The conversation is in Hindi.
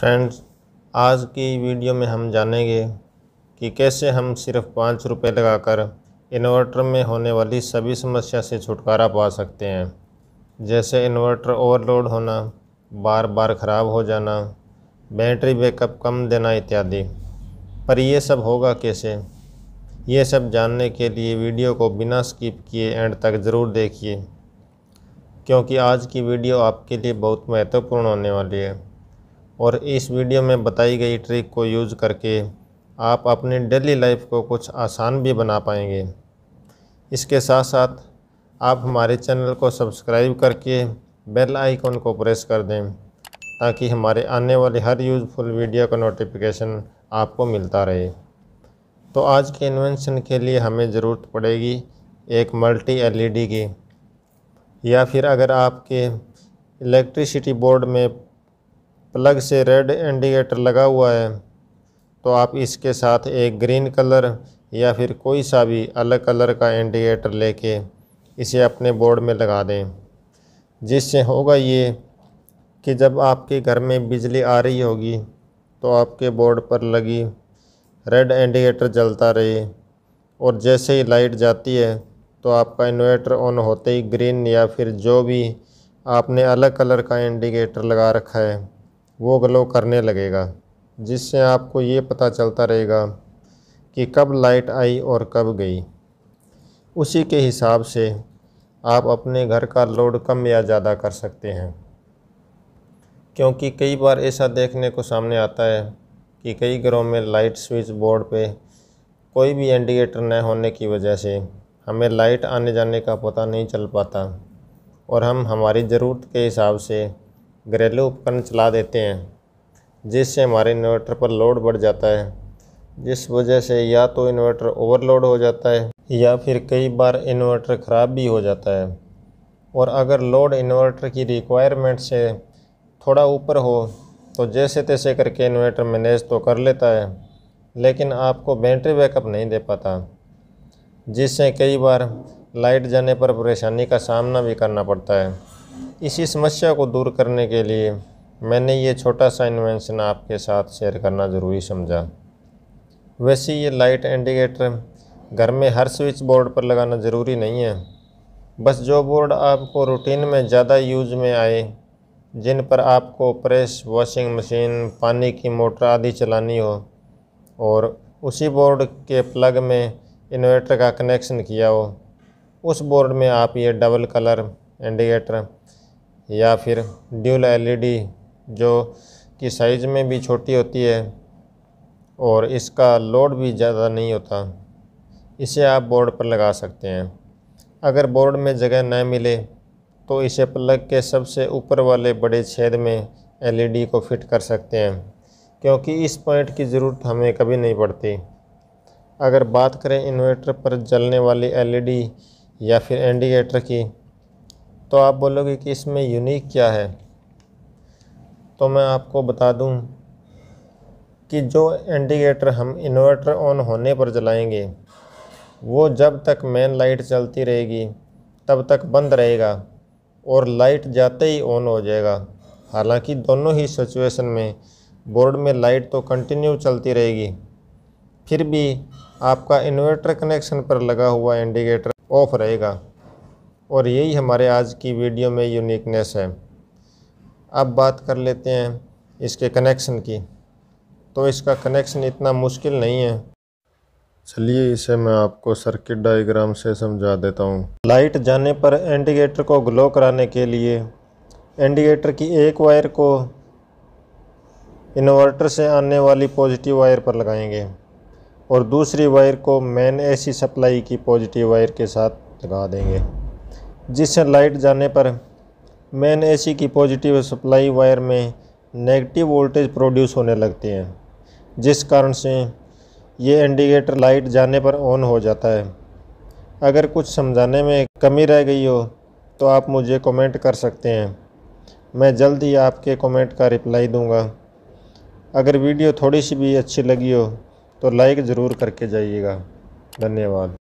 फ्रेंड्स आज की वीडियो में हम जानेंगे कि कैसे हम सिर्फ पाँच रुपये लगाकर इन्वर्टर में होने वाली सभी समस्या से छुटकारा पा सकते हैं जैसे इन्वर्टर ओवरलोड होना बार बार ख़राब हो जाना बैटरी बैकअप कम देना इत्यादि पर यह सब होगा कैसे ये सब जानने के लिए वीडियो को बिना स्किप किए एंड तक ज़रूर देखिए क्योंकि आज की वीडियो आपके लिए बहुत महत्वपूर्ण होने वाली है और इस वीडियो में बताई गई ट्रिक को यूज़ करके आप अपनी डेली लाइफ को कुछ आसान भी बना पाएंगे इसके साथ साथ आप हमारे चैनल को सब्सक्राइब करके बेल आइकॉन को प्रेस कर दें ताकि हमारे आने वाले हर यूज़फुल वीडियो का नोटिफिकेशन आपको मिलता रहे तो आज के इन्वेंशन के लिए हमें ज़रूरत पड़ेगी एक मल्टी एलईडी की या फिर अगर आपके इलेक्ट्रिसिटी बोर्ड में प्लग से रेड इंडिकेटर लगा हुआ है तो आप इसके साथ एक ग्रीन कलर या फिर कोई सा भी अलग कलर का इंडिकेटर लेके इसे अपने बोर्ड में लगा दें जिससे होगा ये कि जब आपके घर में बिजली आ रही होगी तो आपके बोर्ड पर लगी रेड इंडिकेटर जलता रहे और जैसे ही लाइट जाती है तो आपका इन्वर्टर ऑन होते ही ग्रीन या फिर जो भी आपने अलग कलर का इंडिकेटर लगा रखा है वो ग्लो करने लगेगा जिससे आपको ये पता चलता रहेगा कि कब लाइट आई और कब गई उसी के हिसाब से आप अपने घर का लोड कम या ज़्यादा कर सकते हैं क्योंकि कई बार ऐसा देखने को सामने आता है कि कई घरों में लाइट स्विच बोर्ड पे कोई भी इंडिकेटर न होने की वजह से हमें लाइट आने जाने का पता नहीं चल पाता और हम हमारी ज़रूरत के हिसाब से घरेलू उपकरण चला देते हैं जिससे हमारे इन्वर्टर पर लोड बढ़ जाता है जिस वजह से या तो इन्वर्टर ओवरलोड हो जाता है या फिर कई बार इन्वर्टर ख़राब भी हो जाता है और अगर लोड इन्वर्टर की रिक्वायरमेंट से थोड़ा ऊपर हो तो जैसे तैसे करके इन्वर्टर मैनेज तो कर लेता है लेकिन आपको बैटरी बैकअप नहीं दे पाता जिससे कई बार लाइट जाने पर परेशानी का सामना भी करना पड़ता है इसी समस्या को दूर करने के लिए मैंने ये छोटा सा इन्वेंशन आपके साथ शेयर करना ज़रूरी समझा वैसे ये लाइट इंडिकेटर घर में हर स्विच बोर्ड पर लगाना ज़रूरी नहीं है बस जो बोर्ड आपको रूटीन में ज़्यादा यूज में आए जिन पर आपको प्रेस वॉशिंग मशीन पानी की मोटर आदि चलानी हो और उसी बोर्ड के प्लग में इन्वर्टर का कनेक्शन किया हो उस बोर्ड में आप ये डबल कलर इंडिकेटर या फिर ड्यूल एलईडी जो कि साइज़ में भी छोटी होती है और इसका लोड भी ज़्यादा नहीं होता इसे आप बोर्ड पर लगा सकते हैं अगर बोर्ड में जगह न मिले तो इसे प्लग के सबसे ऊपर वाले बड़े छेद में एलईडी को फिट कर सकते हैं क्योंकि इस पॉइंट की ज़रूरत हमें कभी नहीं पड़ती अगर बात करें इन्वर्टर पर जलने वाली एलईडी या फिर इंडिकेटर की तो आप बोलोगे कि इसमें यूनिक क्या है तो मैं आपको बता दूं कि जो इंडिकेटर हम इन्वर्टर ऑन होने पर जलाएंगे वो जब तक मेन लाइट चलती रहेगी तब तक बंद रहेगा और लाइट जाते ही ऑन हो जाएगा हालांकि दोनों ही सिचुएशन में बोर्ड में लाइट तो कंटिन्यू चलती रहेगी फिर भी आपका इन्वर्टर कनेक्शन पर लगा हुआ इंडिकेटर ऑफ रहेगा और यही हमारे आज की वीडियो में यूनिकनेस है अब बात कर लेते हैं इसके कनेक्शन की तो इसका कनेक्शन इतना मुश्किल नहीं है चलिए इसे मैं आपको सर्किट डायग्राम से समझा देता हूँ लाइट जाने पर इंडिकेटर को ग्लो कराने के लिए इंडिकेटर की एक वायर को इन्वर्टर से आने वाली पॉजिटिव वायर पर लगाएंगे और दूसरी वायर को मेन एसी सप्लाई की पॉजिटिव वायर के साथ लगा देंगे जिससे लाइट जाने पर मेन एसी की पॉजिटिव सप्लाई वायर में नेगेटिव वोल्टेज प्रोड्यूस होने लगते हैं जिस कारण से ये इंडिकेटर लाइट जाने पर ऑन हो जाता है अगर कुछ समझाने में कमी रह गई हो तो आप मुझे कमेंट कर सकते हैं मैं जल्द ही आपके कमेंट का रिप्लाई दूंगा अगर वीडियो थोड़ी सी भी अच्छी लगी हो तो लाइक ज़रूर करके जाइएगा धन्यवाद